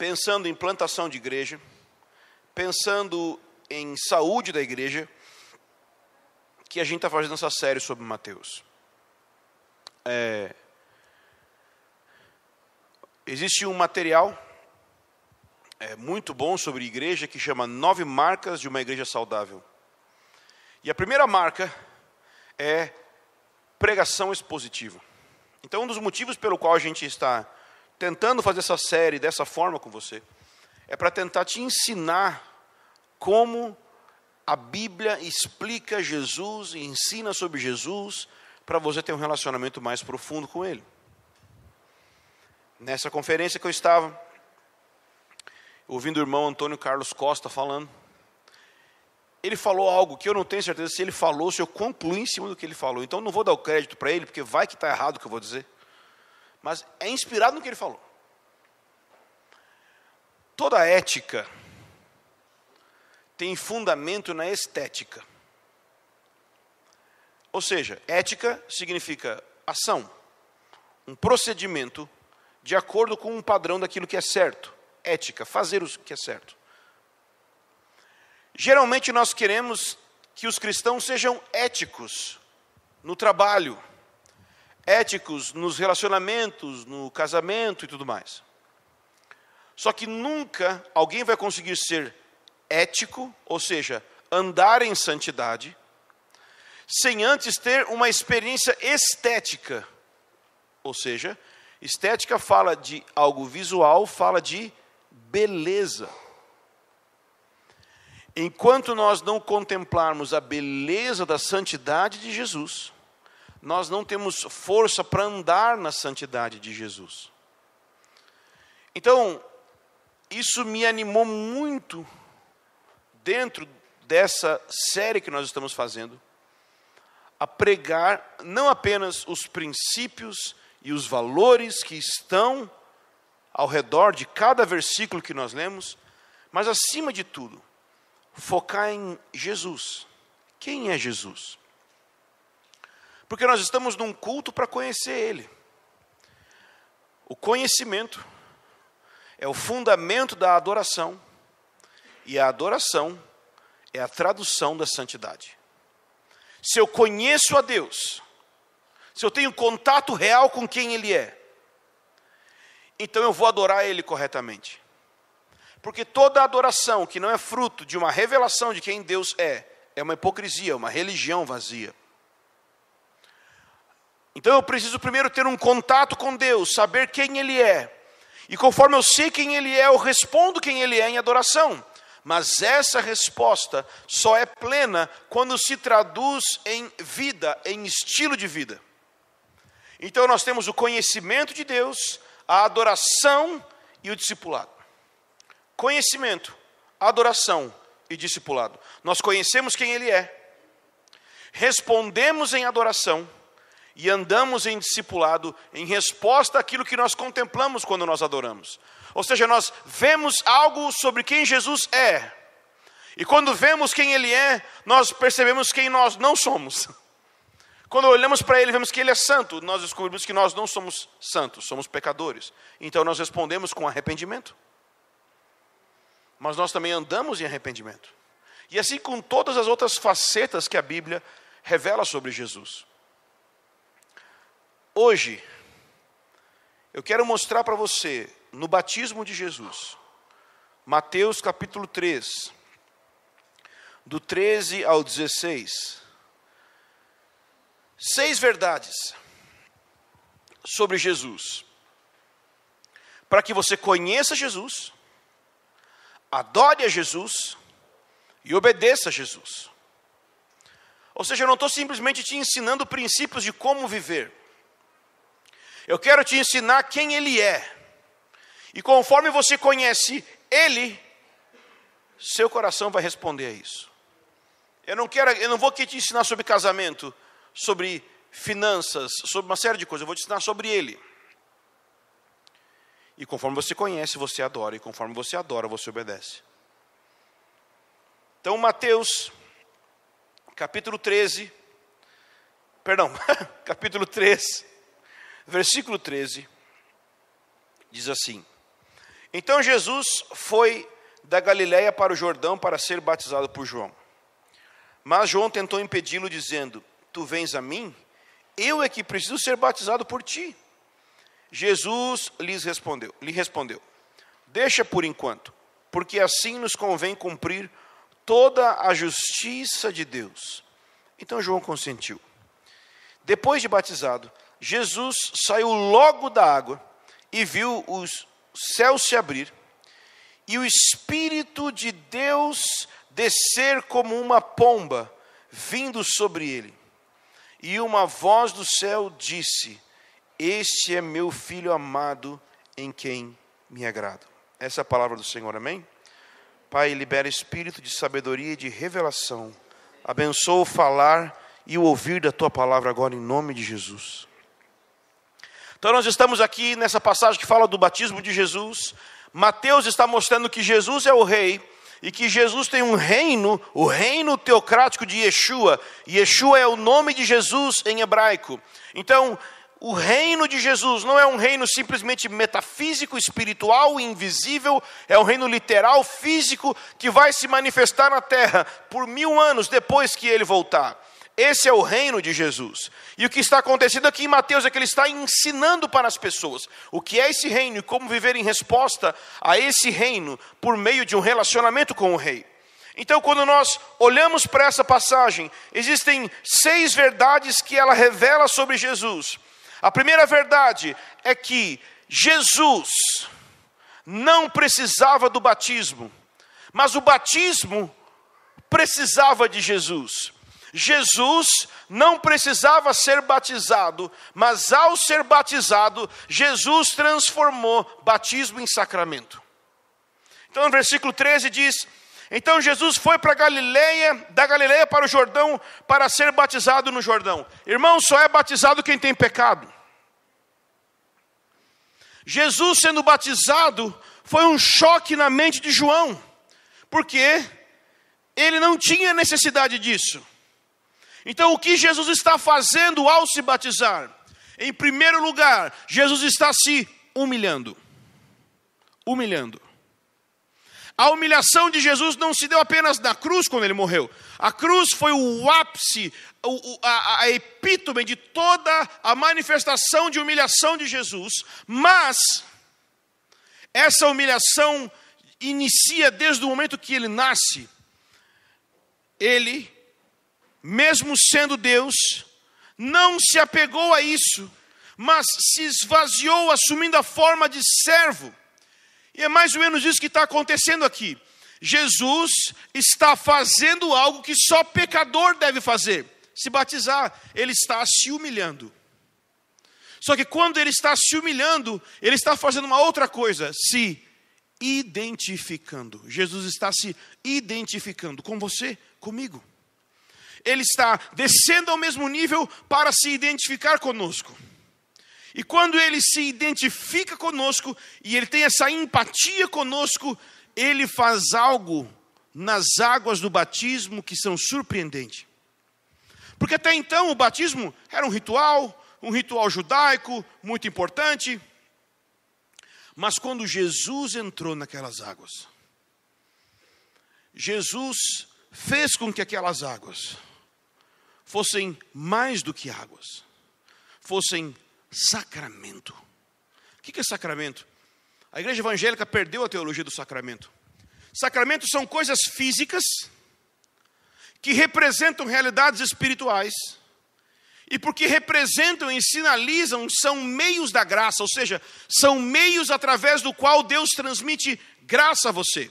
pensando em plantação de igreja, pensando em saúde da igreja, que a gente está fazendo essa série sobre Mateus. É, existe um material é, muito bom sobre igreja que chama Nove Marcas de uma Igreja Saudável. E a primeira marca é pregação expositiva. Então, um dos motivos pelo qual a gente está tentando fazer essa série dessa forma com você, é para tentar te ensinar como a Bíblia explica Jesus e ensina sobre Jesus para você ter um relacionamento mais profundo com Ele. Nessa conferência que eu estava, ouvindo o irmão Antônio Carlos Costa falando, ele falou algo que eu não tenho certeza se ele falou, se eu concluí em cima do que ele falou. Então não vou dar o crédito para ele, porque vai que está errado o que eu vou dizer mas é inspirado no que ele falou. Toda ética tem fundamento na estética. Ou seja, ética significa ação, um procedimento de acordo com um padrão daquilo que é certo. Ética, fazer o que é certo. Geralmente nós queremos que os cristãos sejam éticos no trabalho, éticos nos relacionamentos, no casamento e tudo mais. Só que nunca alguém vai conseguir ser ético, ou seja, andar em santidade, sem antes ter uma experiência estética. Ou seja, estética fala de algo visual, fala de beleza. Enquanto nós não contemplarmos a beleza da santidade de Jesus, nós não temos força para andar na santidade de Jesus. Então, isso me animou muito dentro dessa série que nós estamos fazendo, a pregar não apenas os princípios e os valores que estão ao redor de cada versículo que nós lemos, mas acima de tudo, focar em Jesus. Quem é Jesus? Porque nós estamos num culto para conhecer Ele. O conhecimento é o fundamento da adoração, e a adoração é a tradução da santidade. Se eu conheço a Deus, se eu tenho contato real com quem Ele é, então eu vou adorar Ele corretamente. Porque toda adoração que não é fruto de uma revelação de quem Deus é, é uma hipocrisia, uma religião vazia. Então eu preciso primeiro ter um contato com Deus, saber quem Ele é. E conforme eu sei quem Ele é, eu respondo quem Ele é em adoração. Mas essa resposta só é plena quando se traduz em vida, em estilo de vida. Então nós temos o conhecimento de Deus, a adoração e o discipulado. Conhecimento, adoração e discipulado. Nós conhecemos quem Ele é, respondemos em adoração e andamos em discipulado em resposta àquilo que nós contemplamos quando nós adoramos. Ou seja, nós vemos algo sobre quem Jesus é. E quando vemos quem ele é, nós percebemos quem nós não somos. Quando olhamos para ele, vemos que ele é santo, nós descobrimos que nós não somos santos, somos pecadores. Então nós respondemos com arrependimento. Mas nós também andamos em arrependimento. E assim com todas as outras facetas que a Bíblia revela sobre Jesus. Hoje, eu quero mostrar para você, no batismo de Jesus, Mateus capítulo 3, do 13 ao 16, seis verdades sobre Jesus, para que você conheça Jesus, adore a Jesus e obedeça a Jesus. Ou seja, eu não estou simplesmente te ensinando princípios de como viver. Eu quero te ensinar quem Ele é. E conforme você conhece Ele, seu coração vai responder a isso. Eu não quero, eu não vou aqui te ensinar sobre casamento, sobre finanças, sobre uma série de coisas. Eu vou te ensinar sobre Ele. E conforme você conhece, você adora. E conforme você adora, você obedece. Então, Mateus, capítulo 13. Perdão, capítulo 3, Versículo 13 diz assim: Então Jesus foi da Galiléia para o Jordão para ser batizado por João. Mas João tentou impedi-lo, dizendo: Tu vens a mim? Eu é que preciso ser batizado por ti. Jesus lhes respondeu, lhe respondeu: Deixa por enquanto, porque assim nos convém cumprir toda a justiça de Deus. Então João consentiu. Depois de batizado, Jesus saiu logo da água e viu o céu se abrir e o Espírito de Deus descer como uma pomba, vindo sobre ele. E uma voz do céu disse: Este é meu filho amado, em quem me agrado. Essa é a palavra do Senhor, amém? Pai, libera espírito de sabedoria e de revelação. Abençoa o falar e o ouvir da tua palavra agora, em nome de Jesus. Então nós estamos aqui nessa passagem que fala do batismo de Jesus. Mateus está mostrando que Jesus é o rei e que Jesus tem um reino, o reino teocrático de Yeshua. Yeshua é o nome de Jesus em hebraico. Então, o reino de Jesus não é um reino simplesmente metafísico, espiritual, invisível, é um reino literal, físico, que vai se manifestar na terra por mil anos depois que ele voltar. Esse é o reino de Jesus. E o que está acontecendo aqui em Mateus é que ele está ensinando para as pessoas o que é esse reino e como viver em resposta a esse reino por meio de um relacionamento com o rei. Então, quando nós olhamos para essa passagem, existem seis verdades que ela revela sobre Jesus. A primeira verdade é que Jesus não precisava do batismo, mas o batismo precisava de Jesus. Jesus não precisava ser batizado, mas ao ser batizado, Jesus transformou batismo em sacramento. Então, no versículo 13 diz: Então Jesus foi para Galileia, da Galileia para o Jordão, para ser batizado no Jordão. Irmão, só é batizado quem tem pecado. Jesus sendo batizado foi um choque na mente de João, porque ele não tinha necessidade disso. Então, o que Jesus está fazendo ao se batizar? Em primeiro lugar, Jesus está se humilhando. Humilhando. A humilhação de Jesus não se deu apenas na cruz quando ele morreu. A cruz foi o ápice, a, epítome de toda a manifestação de humilhação de Jesus. Mas essa humilhação inicia desde o momento que ele nasce. Ele mesmo sendo Deus, não se apegou a isso, mas se esvaziou assumindo a forma de servo. E é mais ou menos isso que está acontecendo aqui. Jesus está fazendo algo que só pecador deve fazer: se batizar. Ele está se humilhando. Só que quando ele está se humilhando, ele está fazendo uma outra coisa, se identificando. Jesus está se identificando com você, comigo ele está descendo ao mesmo nível para se identificar conosco. E quando ele se identifica conosco e ele tem essa empatia conosco, ele faz algo nas águas do batismo que são surpreendentes. Porque até então o batismo era um ritual, um ritual judaico muito importante. Mas quando Jesus entrou naquelas águas, Jesus fez com que aquelas águas fossem mais do que águas, fossem sacramento. O que é sacramento? A igreja evangélica perdeu a teologia do sacramento. Sacramentos são coisas físicas que representam realidades espirituais e porque representam e sinalizam, são meios da graça, ou seja, são meios através do qual Deus transmite graça a você.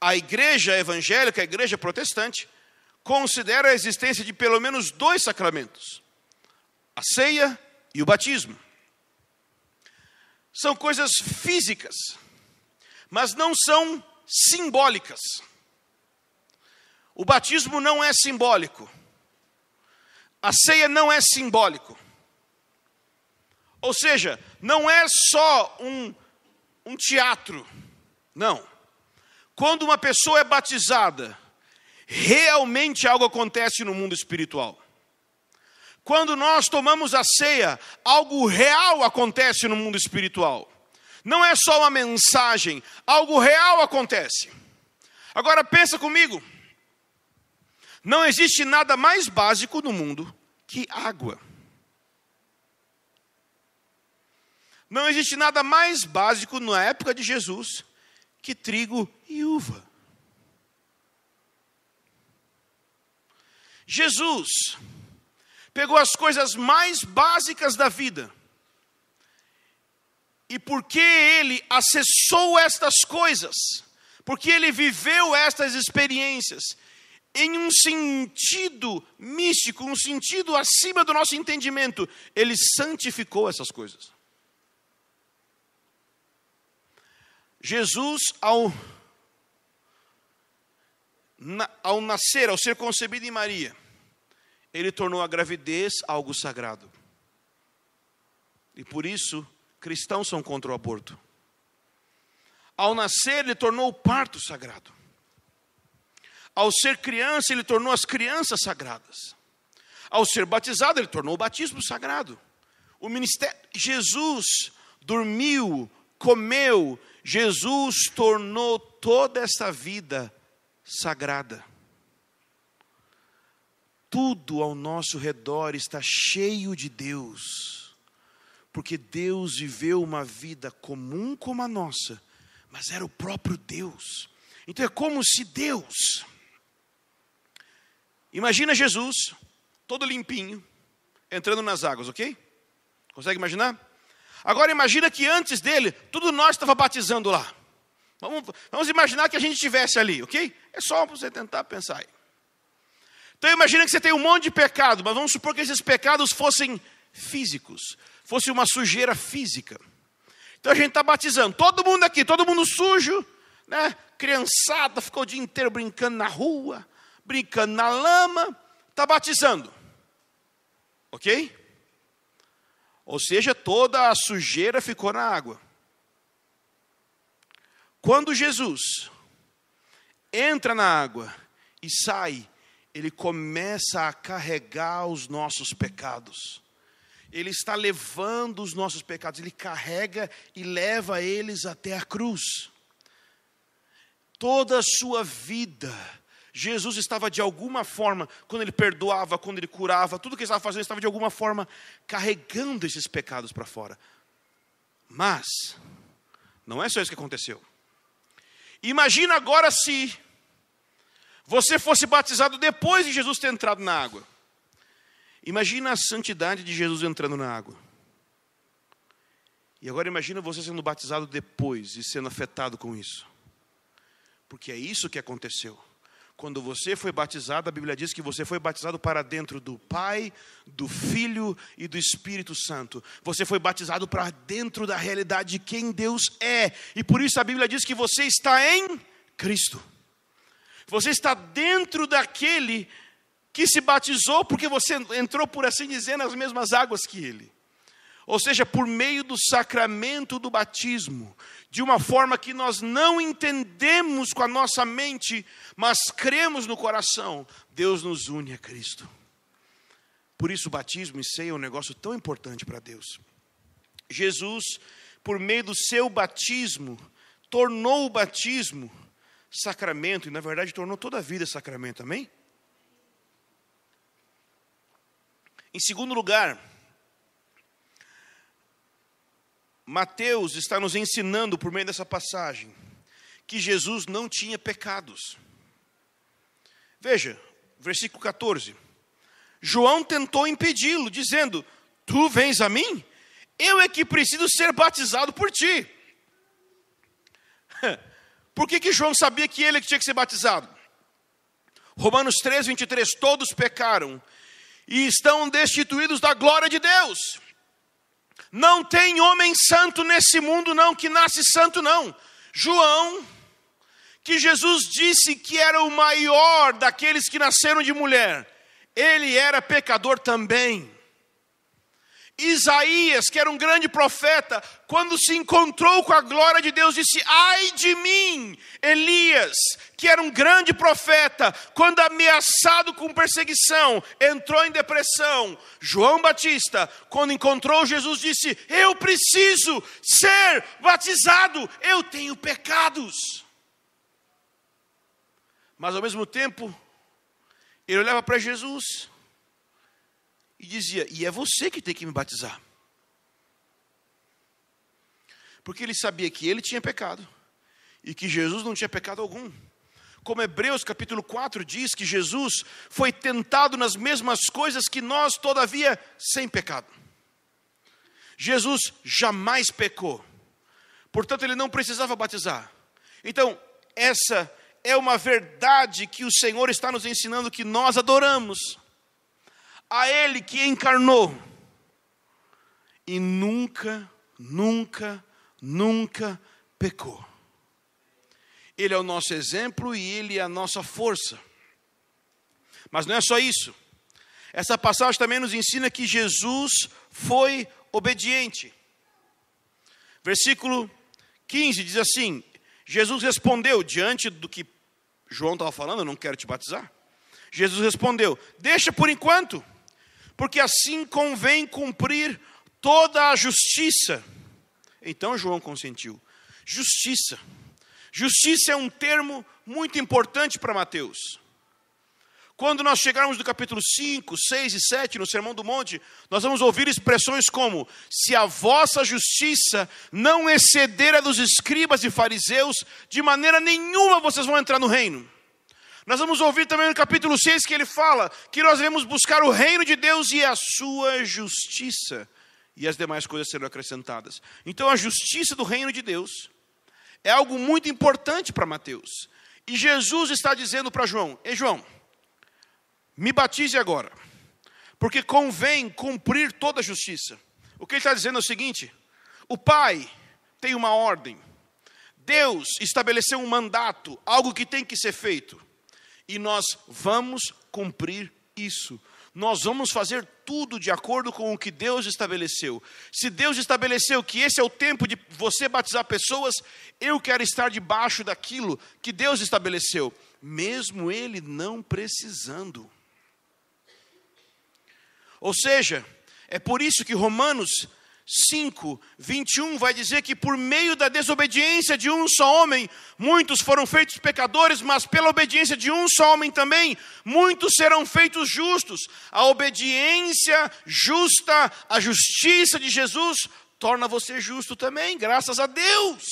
A igreja evangélica, a igreja protestante, considera a existência de pelo menos dois sacramentos: a ceia e o batismo. São coisas físicas, mas não são simbólicas. O batismo não é simbólico. A ceia não é simbólico. Ou seja, não é só um, um teatro. Não. Quando uma pessoa é batizada, realmente algo acontece no mundo espiritual. Quando nós tomamos a ceia, algo real acontece no mundo espiritual. Não é só uma mensagem, algo real acontece. Agora pensa comigo. Não existe nada mais básico no mundo que água. Não existe nada mais básico na época de Jesus que trigo e uva. Jesus pegou as coisas mais básicas da vida, e porque ele acessou estas coisas, porque ele viveu estas experiências, em um sentido místico, um sentido acima do nosso entendimento, ele santificou essas coisas. Jesus, ao ao nascer, ao ser concebido em Maria, ele tornou a gravidez algo sagrado. E por isso, cristãos são contra o aborto. Ao nascer, ele tornou o parto sagrado. Ao ser criança, ele tornou as crianças sagradas. Ao ser batizado, ele tornou o batismo sagrado. O ministério Jesus dormiu, comeu, Jesus tornou toda esta vida sagrada. Tudo ao nosso redor está cheio de Deus, porque Deus viveu uma vida comum como a nossa, mas era o próprio Deus. Então é como se Deus. Imagina Jesus, todo limpinho, entrando nas águas, ok? Consegue imaginar? Agora imagina que antes dele, tudo nós estava batizando lá. Vamos, vamos imaginar que a gente estivesse ali, ok? É só você tentar pensar aí. Então imagina que você tem um monte de pecado, mas vamos supor que esses pecados fossem físicos, fosse uma sujeira física. Então a gente está batizando, todo mundo aqui, todo mundo sujo, né? Criançada ficou o dia inteiro brincando na rua, brincando na lama, está batizando, ok? Ou seja, toda a sujeira ficou na água. Quando Jesus entra na água e sai, ele começa a carregar os nossos pecados. Ele está levando os nossos pecados, ele carrega e leva eles até a cruz. Toda a sua vida, Jesus estava de alguma forma, quando ele perdoava, quando ele curava, tudo que ele estava fazendo, ele estava de alguma forma carregando esses pecados para fora. Mas, não é só isso que aconteceu. Imagina agora se você fosse batizado depois de Jesus ter entrado na água. Imagina a santidade de Jesus entrando na água. E agora imagina você sendo batizado depois e sendo afetado com isso. Porque é isso que aconteceu. Quando você foi batizado, a Bíblia diz que você foi batizado para dentro do Pai, do Filho e do Espírito Santo. Você foi batizado para dentro da realidade de quem Deus é. E por isso a Bíblia diz que você está em Cristo. Você está dentro daquele que se batizou porque você entrou, por assim dizer, nas mesmas águas que ele. Ou seja, por meio do sacramento do batismo, de uma forma que nós não entendemos com a nossa mente, mas cremos no coração, Deus nos une a Cristo. Por isso, o batismo e ceia é um negócio tão importante para Deus. Jesus, por meio do seu batismo, tornou o batismo sacramento, e na verdade tornou toda a vida sacramento, amém? Em segundo lugar, Mateus está nos ensinando, por meio dessa passagem, que Jesus não tinha pecados. Veja, versículo 14. João tentou impedi-lo, dizendo: Tu vens a mim? Eu é que preciso ser batizado por ti. Por que, que João sabia que ele é que tinha que ser batizado? Romanos 3, 23: Todos pecaram e estão destituídos da glória de Deus. Não tem homem santo nesse mundo, não, que nasce santo, não. João, que Jesus disse que era o maior daqueles que nasceram de mulher, ele era pecador também. Isaías, que era um grande profeta, quando se encontrou com a glória de Deus, disse: Ai de mim! Elias, que era um grande profeta, quando ameaçado com perseguição, entrou em depressão. João Batista, quando encontrou Jesus, disse: Eu preciso ser batizado, eu tenho pecados. Mas ao mesmo tempo, ele olhava para Jesus e dizia: E é você que tem que me batizar. Porque ele sabia que ele tinha pecado e que Jesus não tinha pecado algum. Como Hebreus capítulo 4 diz que Jesus foi tentado nas mesmas coisas que nós, todavia, sem pecado. Jesus jamais pecou, portanto, ele não precisava batizar. Então, essa é uma verdade que o Senhor está nos ensinando que nós adoramos a Ele que encarnou e nunca, nunca, nunca pecou. Ele é o nosso exemplo e ele é a nossa força. Mas não é só isso. Essa passagem também nos ensina que Jesus foi obediente. Versículo 15 diz assim: Jesus respondeu, diante do que João estava falando, eu não quero te batizar. Jesus respondeu: Deixa por enquanto porque assim convém cumprir toda a justiça. Então João consentiu. Justiça. Justiça é um termo muito importante para Mateus. Quando nós chegarmos do capítulo 5, 6 e 7, no Sermão do Monte, nós vamos ouvir expressões como: Se a vossa justiça não exceder a dos escribas e fariseus, de maneira nenhuma vocês vão entrar no reino. Nós vamos ouvir também no capítulo 6 que ele fala que nós devemos buscar o reino de Deus e a sua justiça, e as demais coisas serão acrescentadas. Então, a justiça do reino de Deus é algo muito importante para Mateus. E Jesus está dizendo para João: Ei, João, me batize agora, porque convém cumprir toda a justiça. O que ele está dizendo é o seguinte: o Pai tem uma ordem, Deus estabeleceu um mandato, algo que tem que ser feito. E nós vamos cumprir isso. Nós vamos fazer tudo de acordo com o que Deus estabeleceu. Se Deus estabeleceu que esse é o tempo de você batizar pessoas, eu quero estar debaixo daquilo que Deus estabeleceu, mesmo ele não precisando. Ou seja, é por isso que Romanos 5, 21 vai dizer que por meio da desobediência de um só homem, muitos foram feitos pecadores, mas pela obediência de um só homem também, muitos serão feitos justos. A obediência justa, a justiça de Jesus, torna você justo também, graças a Deus.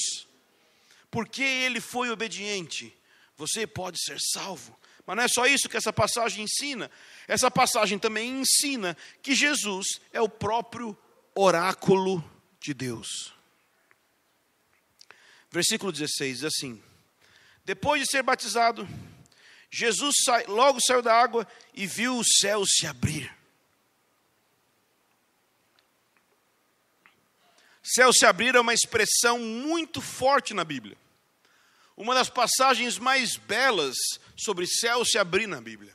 Porque ele foi obediente, você pode ser salvo. Mas não é só isso que essa passagem ensina. Essa passagem também ensina que Jesus é o próprio oráculo de Deus. Versículo 16 diz assim: Depois de ser batizado, Jesus sai, logo saiu da água e viu o céu se abrir. Céu se abrir é uma expressão muito forte na Bíblia. Uma das passagens mais belas sobre céu se abrir na Bíblia.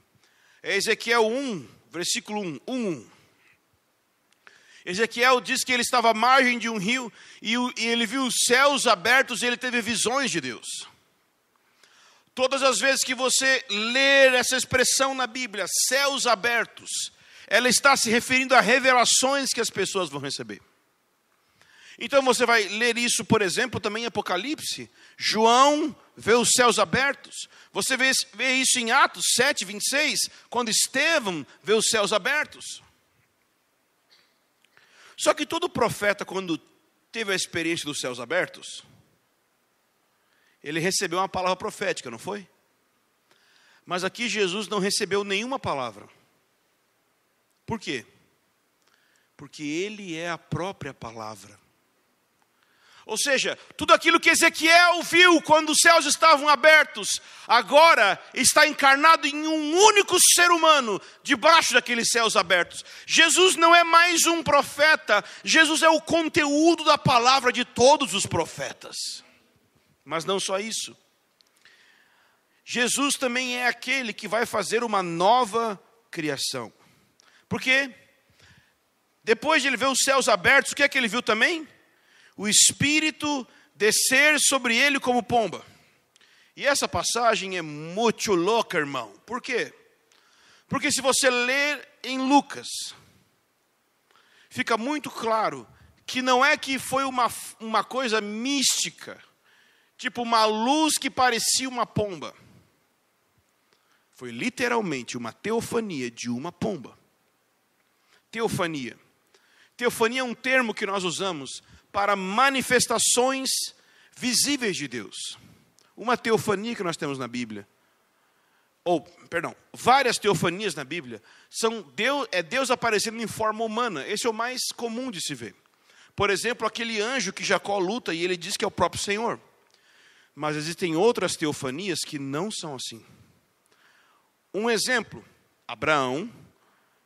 É Ezequiel 1, versículo 1, 1, 1. Ezequiel diz que ele estava à margem de um rio e, ele viu os céus abertos e ele teve visões de Deus. Todas as vezes que você ler essa expressão na Bíblia, céus abertos, ela está se referindo a revelações que as pessoas vão receber. Então você vai ler isso, por exemplo, também em Apocalipse. João vê os céus abertos. Você vê, isso em Atos 7, 26, quando Estevão vê os céus abertos. Só que todo profeta, quando teve a experiência dos céus abertos, ele recebeu uma palavra profética, não foi? Mas aqui Jesus não recebeu nenhuma palavra. Por quê? Porque ele é a própria palavra. Ou seja, tudo aquilo que Ezequiel viu quando os céus estavam abertos, agora está encarnado em um único ser humano, debaixo daqueles céus abertos. Jesus não é mais um profeta, Jesus é o conteúdo da palavra de todos os profetas. Mas não só isso. Jesus também é aquele que vai fazer uma nova criação. Porque depois de ele ver os céus abertos, o que é que ele viu também? o Espírito descer sobre ele como pomba. E essa passagem é muito louca, irmão. Por quê? Porque se você ler em Lucas, fica muito claro que não é que foi uma, uma coisa mística, tipo uma luz que parecia uma pomba. Foi literalmente uma teofania de uma pomba. Teofania. Teofania é um termo que nós usamos para manifestações visíveis de Deus. Uma teofania que nós temos na Bíblia, ou, perdão, várias teofanias na Bíblia, são Deus, é Deus aparecendo em forma humana. Esse é o mais comum de se ver. Por exemplo, aquele anjo que Jacó luta e ele diz que é o próprio Senhor. Mas existem outras teofanias que não são assim. Um exemplo, Abraão,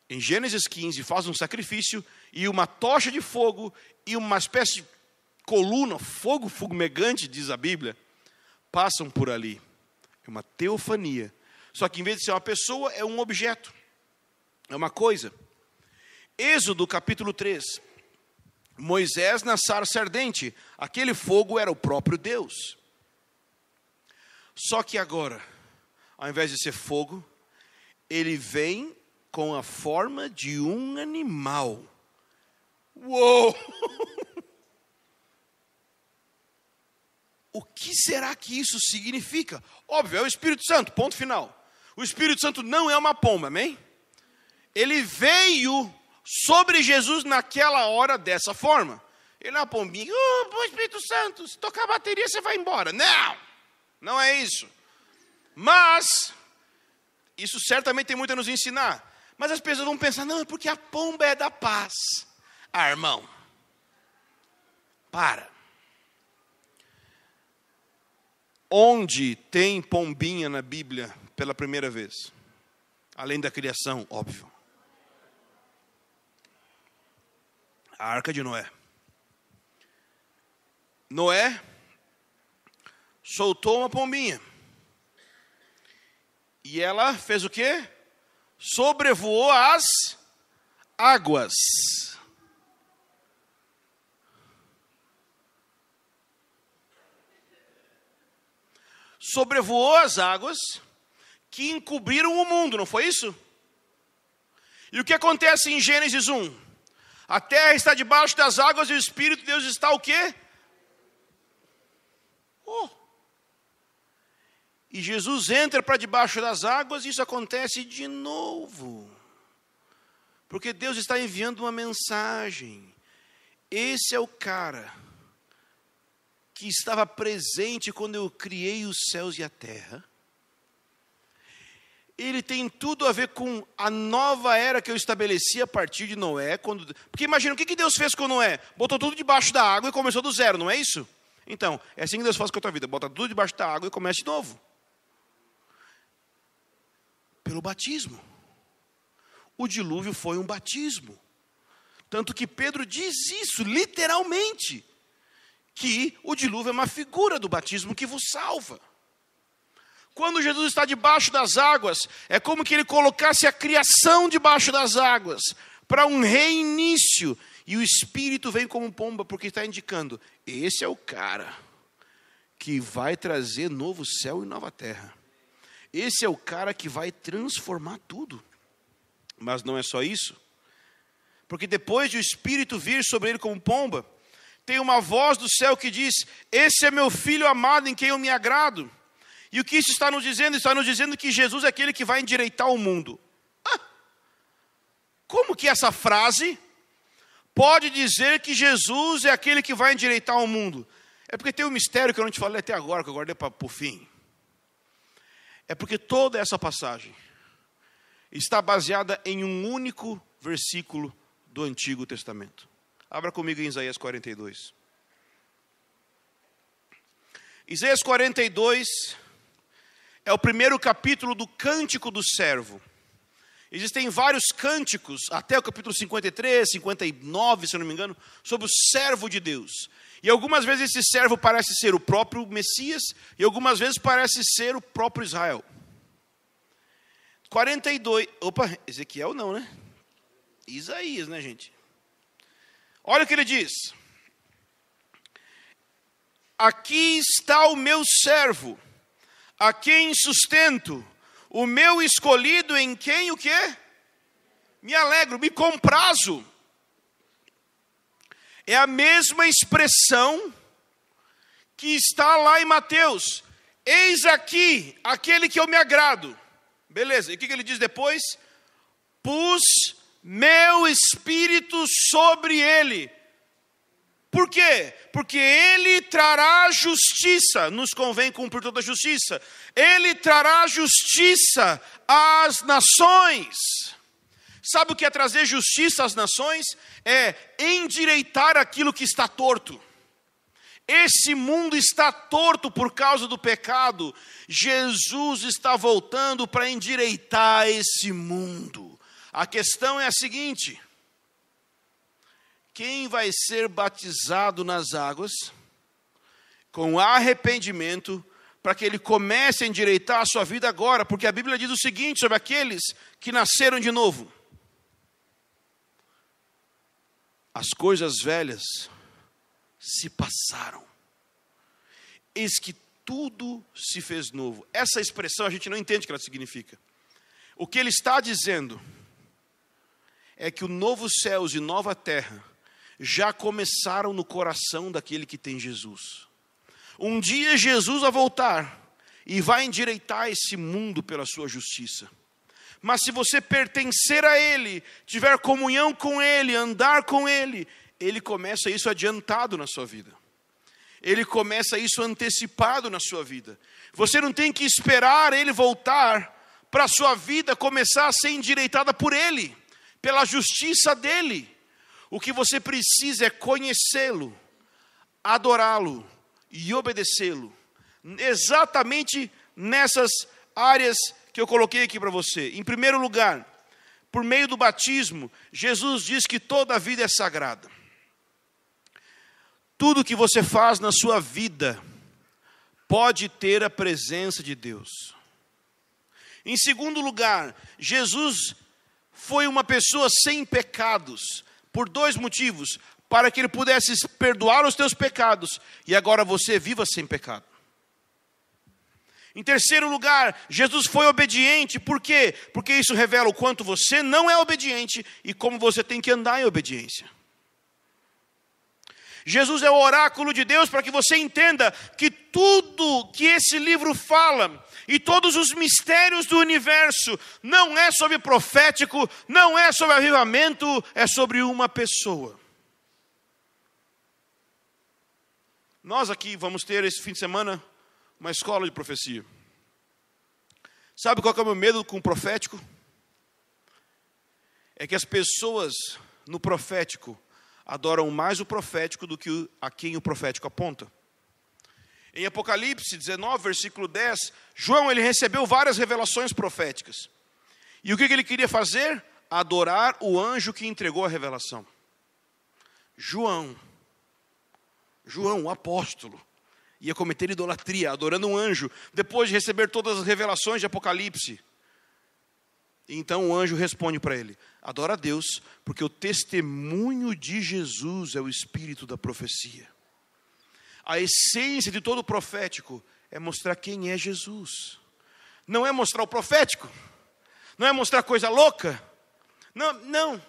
em Gênesis 15, faz um sacrifício e uma tocha de fogo e uma espécie de coluna, fogo fumegante, diz a Bíblia, passam por ali. É uma teofania. Só que em vez de ser uma pessoa, é um objeto, é uma coisa. Êxodo capítulo 3. Moisés na sarça ardente, aquele fogo era o próprio Deus. Só que agora, ao invés de ser fogo, ele vem com a forma de um animal. Uou! O que será que isso significa? Óbvio, é o Espírito Santo, ponto final. O Espírito Santo não é uma pomba, amém? Ele veio sobre Jesus naquela hora dessa forma. Ele é uma pombinha, oh, Espírito Santo, se tocar a bateria você vai embora. Não, não é isso. Mas, isso certamente tem muito a nos ensinar. Mas as pessoas vão pensar, não, é porque a pomba é da paz. Ah, irmão, para. Onde tem pombinha na Bíblia pela primeira vez? Além da criação, óbvio. A arca de Noé. Noé soltou uma pombinha. E ela fez o quê? Sobrevoou as águas. sobrevoou as águas que encobriram o mundo, não foi isso? E o que acontece em Gênesis 1? A terra está debaixo das águas e o Espírito de Deus está o quê? Oh. E Jesus entra para debaixo das águas e isso acontece de novo. Porque Deus está enviando uma mensagem. Esse é o cara que estava presente quando eu criei os céus e a terra, ele tem tudo a ver com a nova era que eu estabeleci a partir de Noé. Quando... Porque imagina, o que Deus fez com Noé? Botou tudo debaixo da água e começou do zero, não é isso? Então, é assim que Deus faz com a tua vida: bota tudo debaixo da água e começa de novo. Pelo batismo. O dilúvio foi um batismo. Tanto que Pedro diz isso, literalmente que o dilúvio é uma figura do batismo que vos salva. Quando Jesus está debaixo das águas, é como que ele colocasse a criação debaixo das águas para um reinício. E o Espírito vem como pomba, porque está indicando: esse é o cara que vai trazer novo céu e nova terra. Esse é o cara que vai transformar tudo. Mas não é só isso. Porque depois de o Espírito vir sobre ele como pomba, tem uma voz do céu que diz: Esse é meu filho amado em quem eu me agrado. E o que isso está nos dizendo? Está nos dizendo que Jesus é aquele que vai endireitar o mundo. como que essa frase pode dizer que Jesus é aquele que vai endireitar o mundo? É porque tem um mistério que eu não te falei até agora, que eu guardei para o fim. É porque toda essa passagem está baseada em um único versículo do Antigo Testamento. Abra comigo em Isaías 42. Isaías 42 é o primeiro capítulo do Cântico do Servo. Existem vários cânticos, até o capítulo 53, 59, se não me engano, sobre o servo de Deus. E algumas vezes esse servo parece ser o próprio Messias, e algumas vezes parece ser o próprio Israel. 42, opa, Ezequiel não, né? Isaías, né, gente? Olha o que ele diz: Aqui está o meu servo, a quem sustento, o meu escolhido em quem o quê? Me alegro, me comprazo. É a mesma expressão que está lá em Mateus. Eis aqui aquele que eu me agrado. Beleza, e o que ele diz depois? Pus meu espírito sobre ele. Por quê? Porque ele trará justiça, nos convém cumprir toda a justiça. Ele trará justiça às nações. Sabe o que é trazer justiça às nações? É endireitar aquilo que está torto. Esse mundo está torto por causa do pecado. Jesus está voltando para endireitar esse mundo. A questão é a seguinte: quem vai ser batizado nas águas com arrependimento para que ele comece a endireitar a sua vida agora? Porque a Bíblia diz o seguinte sobre aqueles que nasceram de novo: as coisas velhas se passaram, eis que tudo se fez novo. Essa expressão a gente não entende o que ela significa. O que ele está dizendo é que o novo céus e nova terra já começaram no coração daquele que tem Jesus. Um dia Jesus vai voltar e vai endireitar esse mundo pela sua justiça. Mas se você pertencer a Ele, tiver comunhão com Ele, andar com Ele, Ele começa isso adiantado na sua vida. Ele começa isso antecipado na sua vida. Você não tem que esperar Ele voltar para a sua vida começar a ser endireitada por Ele pela justiça dele. O que você precisa é conhecê-lo, adorá-lo e obedecê-lo. Exatamente nessas áreas que eu coloquei aqui para você. Em primeiro lugar, por meio do batismo, Jesus diz que toda a vida é sagrada. Tudo que você faz na sua vida pode ter a presença de Deus. Em segundo lugar, Jesus foi uma pessoa sem pecados, por dois motivos: para que ele pudesse perdoar os teus pecados e agora você viva sem pecado. Em terceiro lugar, Jesus foi obediente, por quê? Porque isso revela o quanto você não é obediente e como você tem que andar em obediência. Jesus é o oráculo de Deus para que você entenda que tudo que esse livro fala e todos os mistérios do universo não é sobre profético, não é sobre avivamento, é sobre uma pessoa. Nós aqui vamos ter esse fim de semana uma escola de profecia. Sabe qual é o meu medo com o profético? É que as pessoas no profético adoram mais o profético do que a quem o profético aponta. Em Apocalipse 19, versículo 10, João ele recebeu várias revelações proféticas. E o que ele queria fazer? Adorar o anjo que entregou a revelação. João, João, o apóstolo, ia cometer idolatria, adorando um anjo, depois de receber todas as revelações de Apocalipse. Então o anjo responde para ele: Adora a Deus, porque o testemunho de Jesus é o espírito da profecia. A essência de todo profético é mostrar quem é Jesus. Não é mostrar o profético, não é mostrar coisa louca. Não, não,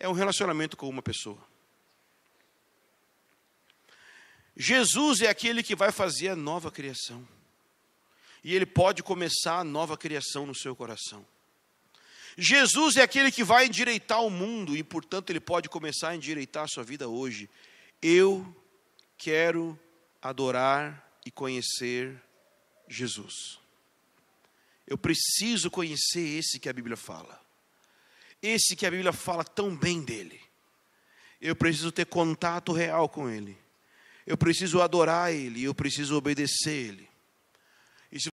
é um relacionamento com uma pessoa. Jesus é aquele que vai fazer a nova criação. E ele pode começar a nova criação no seu coração. Jesus é aquele que vai endireitar o mundo e, portanto, ele pode começar a endireitar a sua vida hoje. Eu quero adorar e conhecer Jesus. Eu preciso conhecer esse que a Bíblia fala. Esse que a Bíblia fala tão bem dele. Eu preciso ter contato real com ele. Eu preciso adorar ele, eu preciso obedecer ele.